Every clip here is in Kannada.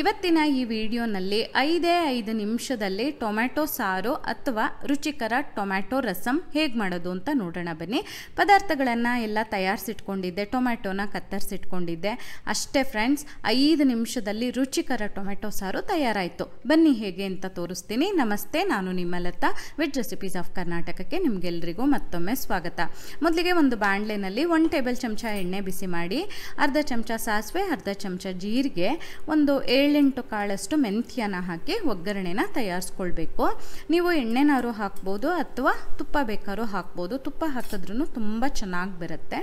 ಇವತ್ತಿನ ಈ ವಿಡಿಯೋನಲ್ಲಿ ಐದೇ ಐದು ನಿಮಿಷದಲ್ಲಿ ಟೊಮ್ಯಾಟೊ ಸಾರು ಅಥವಾ ರುಚಿಕರ ಟೊಮ್ಯಾಟೊ ರಸಂ ಹೇಗೆ ಮಾಡೋದು ಅಂತ ನೋಡೋಣ ಬನ್ನಿ ಪದಾರ್ಥಗಳನ್ನು ಎಲ್ಲ ತಯಾರಿಸಿಟ್ಕೊಂಡಿದ್ದೆ ಟೊಮ್ಯಾಟೊನ ಕತ್ತರಿಸಿಟ್ಕೊಂಡಿದ್ದೆ ಅಷ್ಟೇ ಫ್ರೆಂಡ್ಸ್ ಐದು ನಿಮಿಷದಲ್ಲಿ ರುಚಿಕರ ಟೊಮ್ಯಾಟೊ ಸಾರು ತಯಾರಾಯಿತು ಬನ್ನಿ ಹೇಗೆ ಅಂತ ತೋರಿಸ್ತೀನಿ ನಮಸ್ತೆ ನಾನು ನಿಮ್ಮ ಲತಾ ವೆಜ್ ರೆಸಿಪೀಸ್ ಆಫ್ ಕರ್ನಾಟಕಕ್ಕೆ ನಿಮಗೆಲ್ಲರಿಗೂ ಮತ್ತೊಮ್ಮೆ ಸ್ವಾಗತ ಮೊದಲಿಗೆ ಒಂದು ಬಾಣಲೆನಲ್ಲಿ ಒಂದು ಟೇಬಲ್ ಚಮಚ ಎಣ್ಣೆ ಬಿಸಿ ಮಾಡಿ ಅರ್ಧ ಚಮಚ ಸಾಸಿವೆ ಅರ್ಧ ಚಮಚ ಜೀರಿಗೆ ಒಂದು ಏಳೆಂಟು ಕಾಳಷ್ಟು ಮೆಂತ್ಯನ ಹಾಕಿ ಒಗ್ಗರಣೆನ ತಯಾರಿಸ್ಕೊಳ್ಬೇಕು ನೀವು ಎಣ್ಣೆನಾರು ಹಾಕ್ಬೋದು ಅಥವಾ ತುಪ್ಪ ಬೇಕಾದ್ರೂ ಹಾಕ್ಬೋದು ತುಪ್ಪ ಹಾಕಿದ್ರೂ ತುಂಬ ಚೆನ್ನಾಗಿ ಬರುತ್ತೆ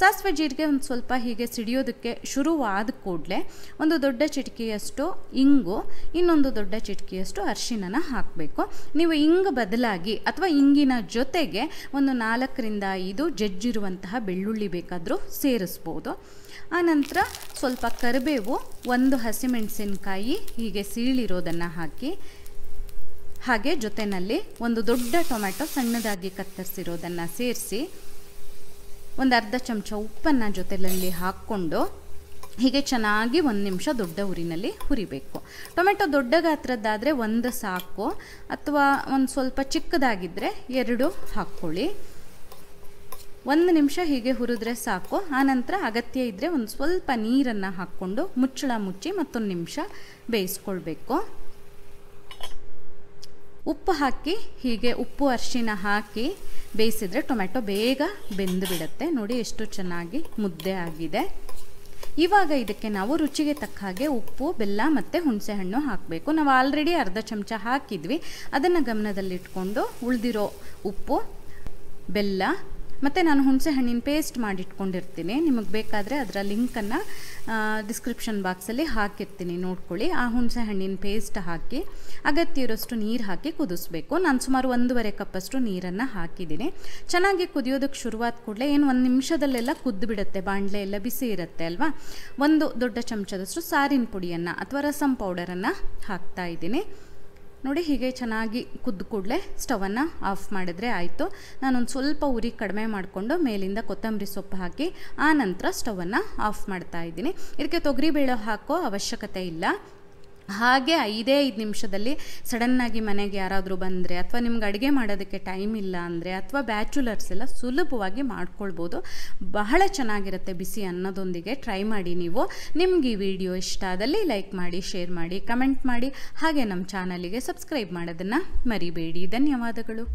ಸಾಸಿವೆ ಜೀರಿಗೆ ಒಂದು ಸ್ವಲ್ಪ ಹೀಗೆ ಸಿಡಿಯೋದಕ್ಕೆ ಶುರುವಾದ ಕೂಡಲೇ ಒಂದು ದೊಡ್ಡ ಚಿಟಿಕೆಯಷ್ಟು ಇಂಗು ಇನ್ನೊಂದು ದೊಡ್ಡ ಚಿಟಕಿಯಷ್ಟು ಅರಿಶಿಣನ ಹಾಕಬೇಕು ನೀವು ಇಂಗ್ ಬದಲಾಗಿ ಅಥವಾ ಇಂಗಿನ ಜೊತೆಗೆ ಒಂದು ನಾಲ್ಕರಿಂದ ಐದು ಜಜ್ಜಿರುವಂತಹ ಬೆಳ್ಳುಳ್ಳಿ ಬೇಕಾದರೂ ಸೇರಿಸ್ಬೋದು ಆನಂತರ ಸ್ವಲ್ಪ ಕರಿಬೇವು ಒಂದು ಹಸಿಮೆಣಸಿನ ಮೆಣಸಿನಕಾಯಿ ಹೀಗೆ ಸೀಳಿರೋದನ್ನು ಹಾಕಿ ಹಾಗೆ ಜೊತೆಯಲ್ಲಿ ಒಂದು ದೊಡ್ಡ ಟೊಮೆಟೊ ಸಣ್ಣದಾಗಿ ಕತ್ತರಿಸಿರೋದನ್ನು ಸೇರಿಸಿ ಒಂದು ಅರ್ಧ ಚಮಚ ಉಪ್ಪನ್ನು ಜೊತೆಯಲ್ಲಿ ಹಾಕ್ಕೊಂಡು ಹೀಗೆ ಚೆನ್ನಾಗಿ ಒಂದು ನಿಮಿಷ ದೊಡ್ಡ ಉರಿನಲ್ಲಿ ಹುರಿಬೇಕು ಟೊಮೆಟೊ ದೊಡ್ಡ ಗಾತ್ರದ್ದಾದರೆ ಒಂದು ಸಾಕು ಅಥವಾ ಒಂದು ಸ್ವಲ್ಪ ಚಿಕ್ಕದಾಗಿದ್ದರೆ ಎರಡು ಹಾಕ್ಕೊಳ್ಳಿ ಒಂದು ನಿಮಿಷ ಹೀಗೆ ಹುರಿದ್ರೆ ಸಾಕು ಆನಂತರ ಅಗತ್ಯ ಇದ್ದರೆ ಒಂದು ಸ್ವಲ್ಪ ನೀರನ್ನು ಹಾಕ್ಕೊಂಡು ಮುಚ್ಚಳ ಮುಚ್ಚಿ ಮತ್ತೊಂದು ನಿಮಿಷ ಬೇಯಿಸ್ಕೊಳ್ಬೇಕು ಉಪ್ಪು ಹಾಕಿ ಹೀಗೆ ಉಪ್ಪು ಅರಿಶಿನ ಹಾಕಿ ಬೇಯಿಸಿದರೆ ಟೊಮೆಟೊ ಬೇಗ ಬೆಂದು ಬಿಡುತ್ತೆ ನೋಡಿ ಎಷ್ಟು ಚೆನ್ನಾಗಿ ಮುದ್ದೆ ಆಗಿದೆ ಇವಾಗ ಇದಕ್ಕೆ ನಾವು ರುಚಿಗೆ ತಕ್ಕ ಹಾಗೆ ಉಪ್ಪು ಬೆಲ್ಲ ಮತ್ತು ಹುಣಸೆಹಣ್ಣು ಹಾಕಬೇಕು ನಾವು ಆಲ್ರೆಡಿ ಅರ್ಧ ಚಮಚ ಹಾಕಿದ್ವಿ ಅದನ್ನು ಗಮನದಲ್ಲಿಟ್ಕೊಂಡು ಉಳಿದಿರೋ ಉಪ್ಪು ಬೆಲ್ಲ ಮತ್ತು ನಾನು ಹುಣಸೆ ಹಣ್ಣಿನ ಪೇಸ್ಟ್ ಮಾಡಿಟ್ಕೊಂಡಿರ್ತೀನಿ ನಿಮಗೆ ಬೇಕಾದರೆ ಅದರ ಲಿಂಕನ್ನು ಡಿಸ್ಕ್ರಿಪ್ಷನ್ ಬಾಕ್ಸಲ್ಲಿ ಹಾಕಿರ್ತೀನಿ ನೋಡ್ಕೊಳ್ಳಿ ಆ ಹುಣಸೆ ಹಣ್ಣಿನ ಪೇಸ್ಟ್ ಹಾಕಿ ಅಗತ್ಯ ಇರೋಷ್ಟು ನೀರು ಹಾಕಿ ಕುದಿಸ್ಬೇಕು ನಾನು ಸುಮಾರು ಒಂದೂವರೆ ಕಪ್ಪಷ್ಟು ನೀರನ್ನು ಹಾಕಿದ್ದೀನಿ ಚೆನ್ನಾಗಿ ಕುದಿಯೋದಕ್ಕೆ ಶುರುವಾದ ಕೂಡಲೇ ಏನು ಒಂದು ನಿಮಿಷದಲ್ಲೆಲ್ಲ ಬಿಡುತ್ತೆ ಬಾಣಲೆ ಎಲ್ಲ ಬಿಸಿ ಇರುತ್ತೆ ಅಲ್ವಾ ಒಂದು ದೊಡ್ಡ ಚಮಚದಷ್ಟು ಸಾರಿನ ಪುಡಿಯನ್ನು ಅಥವಾ ರಸಂ ಪೌಡರನ್ನು ಹಾಕ್ತಾ ಇದ್ದೀನಿ ನೋಡಿ ಹೀಗೆ ಚೆನ್ನಾಗಿ ಕುದ್ದು ಕೂಡಲೇ ಸ್ಟವನ್ನು ಆಫ್ ಮಾಡಿದರೆ ಆಯಿತು ನಾನೊಂದು ಸ್ವಲ್ಪ ಉರಿ ಕಡಿಮೆ ಮಾಡಿಕೊಂಡು ಮೇಲಿಂದ ಕೊತ್ತಂಬರಿ ಸೊಪ್ಪು ಹಾಕಿ ಆ ನಂತರ ಸ್ಟವನ್ನು ಆಫ್ ಮಾಡ್ತಾ ಇದ್ದೀನಿ ಇದಕ್ಕೆ ತೊಗರಿಬೇಳೆ ಹಾಕೋ ಅವಶ್ಯಕತೆ ಇಲ್ಲ ಹಾಗೆ ಐದೇ ಐದು ನಿಮಿಷದಲ್ಲಿ ಸಡನ್ನಾಗಿ ಮನೆಗೆ ಯಾರಾದರೂ ಬಂದರೆ ಅಥವಾ ನಿಮ್ಗೆ ಅಡುಗೆ ಮಾಡೋದಕ್ಕೆ ಟೈಮ್ ಇಲ್ಲ ಅಂದರೆ ಅಥವಾ ಬ್ಯಾಚುಲರ್ಸ್ ಎಲ್ಲ ಸುಲಭವಾಗಿ ಮಾಡ್ಕೊಳ್ಬೋದು ಬಹಳ ಚೆನ್ನಾಗಿರುತ್ತೆ ಬಿಸಿ ಅನ್ನೋದೊಂದಿಗೆ ಟ್ರೈ ಮಾಡಿ ನೀವು ನಿಮ್ಗೆ ಈ ವಿಡಿಯೋ ಇಷ್ಟ ಆದಲ್ಲಿ ಲೈಕ್ ಮಾಡಿ ಶೇರ್ ಮಾಡಿ ಕಮೆಂಟ್ ಮಾಡಿ ಹಾಗೆ ನಮ್ಮ ಚಾನಲಿಗೆ ಸಬ್ಸ್ಕ್ರೈಬ್ ಮಾಡೋದನ್ನು ಮರಿಬೇಡಿ ಧನ್ಯವಾದಗಳು